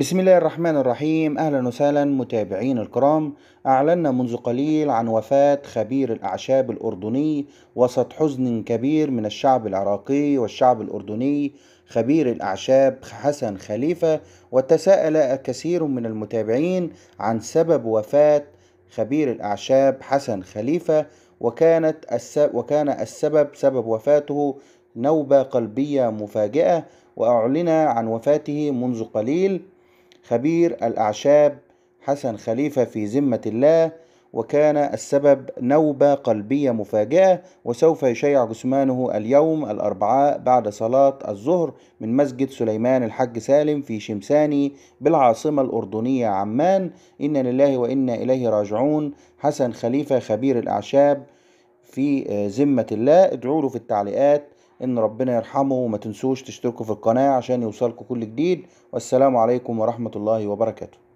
بسم الله الرحمن الرحيم أهلا وسهلا متابعين الكرام أعلنا منذ قليل عن وفاة خبير الأعشاب الأردني وسط حزن كبير من الشعب العراقي والشعب الأردني خبير الأعشاب حسن خليفة وتساءل كثير من المتابعين عن سبب وفاة خبير الأعشاب حسن خليفة وكانت السبب وكان السبب سبب وفاته نوبة قلبية مفاجئة وأعلن عن وفاته منذ قليل خبير الأعشاب حسن خليفة في ذمة الله وكان السبب نوبة قلبية مفاجئة وسوف يشيع جثمانه اليوم الأربعاء بعد صلاة الظهر من مسجد سليمان الحج سالم في شمساني بالعاصمة الأردنية عمان إن لله وإنا إليه راجعون حسن خليفة خبير الأعشاب في آه، ذمة الله ادعوا له في التعليقات ان ربنا يرحمه وما تنسوش تشتركوا في القناة عشان يوصلكم كل جديد والسلام عليكم ورحمة الله وبركاته